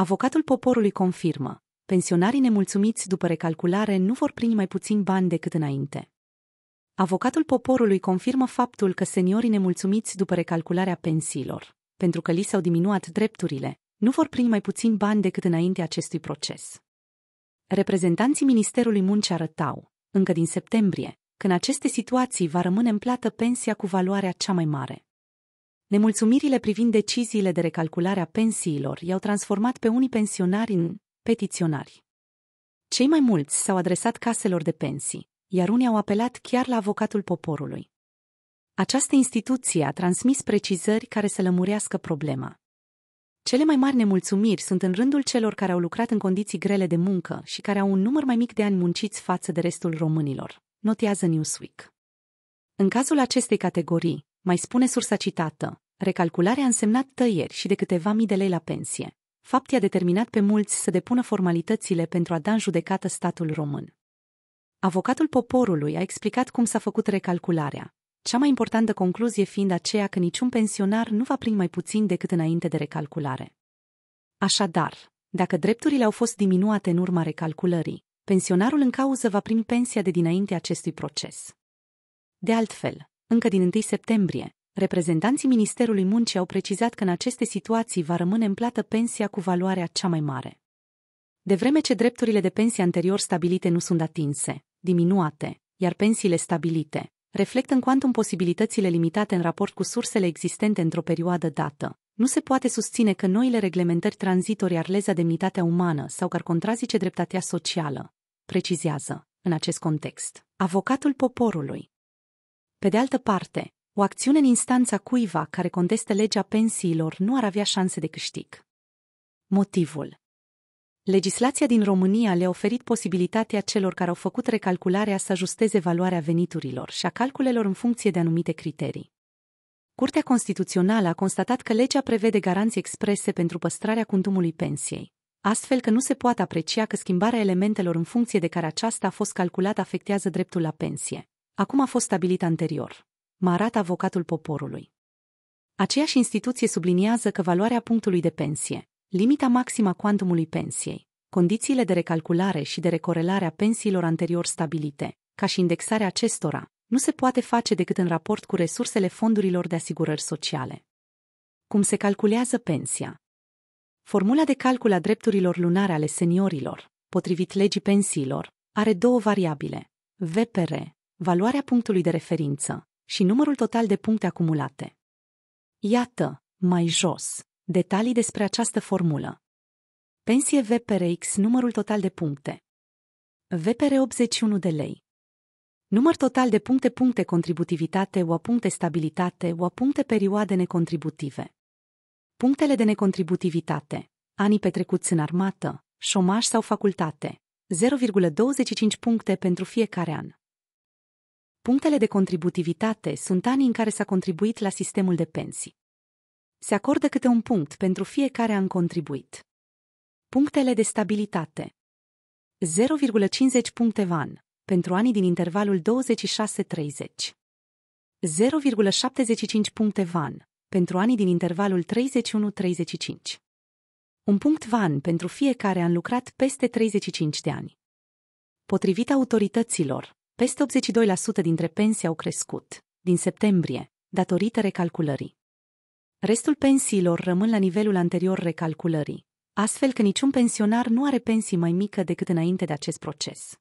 Avocatul poporului confirmă, pensionarii nemulțumiți după recalculare nu vor primi mai puțin bani decât înainte. Avocatul poporului confirmă faptul că seniorii nemulțumiți după recalcularea pensiilor, pentru că li s-au diminuat drepturile, nu vor primi mai puțin bani decât înainte acestui proces. Reprezentanții Ministerului Muncii arătau, încă din septembrie, când aceste situații va rămâne în plată pensia cu valoarea cea mai mare. Nemulțumirile privind deciziile de recalculare a pensiilor i-au transformat pe unii pensionari în petiționari. Cei mai mulți s-au adresat caselor de pensii, iar unii au apelat chiar la avocatul poporului. Această instituție a transmis precizări care să lămurească problema. Cele mai mari nemulțumiri sunt în rândul celor care au lucrat în condiții grele de muncă și care au un număr mai mic de ani munciți față de restul românilor, notează Newsweek. În cazul acestei categorii, mai spune sursa citată, recalcularea a însemnat tăieri și de câteva mii de lei la pensie. Fapt i-a determinat pe mulți să depună formalitățile pentru a da în judecată statul român. Avocatul poporului a explicat cum s-a făcut recalcularea, cea mai importantă concluzie fiind aceea că niciun pensionar nu va primi mai puțin decât înainte de recalculare. Așadar, dacă drepturile au fost diminuate în urma recalculării, pensionarul în cauză va primi pensia de dinainte acestui proces. De altfel, încă din 1 septembrie, reprezentanții Ministerului Muncii au precizat că în aceste situații va rămâne în plată pensia cu valoarea cea mai mare. De vreme ce drepturile de pensie anterior stabilite nu sunt atinse, diminuate, iar pensiile stabilite reflectă în cuantum posibilitățile limitate în raport cu sursele existente într-o perioadă dată, nu se poate susține că noile reglementări tranzitorii ar leza demnitatea umană sau că ar contrazice dreptatea socială, precizează, în acest context, avocatul poporului. Pe de altă parte, o acțiune în instanța cuiva care contestă legea pensiilor nu ar avea șanse de câștig. Motivul Legislația din România le-a oferit posibilitatea celor care au făcut recalcularea să ajusteze valoarea veniturilor și a calculelor în funcție de anumite criterii. Curtea Constituțională a constatat că legea prevede garanții exprese pentru păstrarea cuntumului pensiei, astfel că nu se poate aprecia că schimbarea elementelor în funcție de care aceasta a fost calculată afectează dreptul la pensie acum a fost stabilit anterior. Mă arată avocatul poporului. Aceeași instituție subliniază că valoarea punctului de pensie, limita maximă a cuantumului pensiei, condițiile de recalculare și de recorelare a pensiilor anterior stabilite, ca și indexarea acestora, nu se poate face decât în raport cu resursele fondurilor de asigurări sociale. Cum se calculează pensia? Formula de calcul a drepturilor lunare ale seniorilor, potrivit legii pensiilor, are două variabile, VPR, valoarea punctului de referință și numărul total de puncte acumulate. Iată, mai jos, detalii despre această formulă. Pensie VPRX numărul total de puncte. VPR 81 de lei. Număr total de puncte puncte contributivitate o puncte stabilitate o puncte perioade necontributive. Punctele de necontributivitate. Anii petrecuți în armată, șomaș sau facultate. 0,25 puncte pentru fiecare an. Punctele de contributivitate sunt anii în care s-a contribuit la sistemul de pensii. Se acordă câte un punct pentru fiecare an contribuit. Punctele de stabilitate 0,50 puncte VAN pentru anii din intervalul 26-30. 0,75 puncte VAN pentru anii din intervalul 31-35. Un punct VAN pentru fiecare an lucrat peste 35 de ani. Potrivit autorităților, peste 82% dintre pensii au crescut, din septembrie, datorită recalculării. Restul pensiilor rămân la nivelul anterior recalculării, astfel că niciun pensionar nu are pensii mai mică decât înainte de acest proces.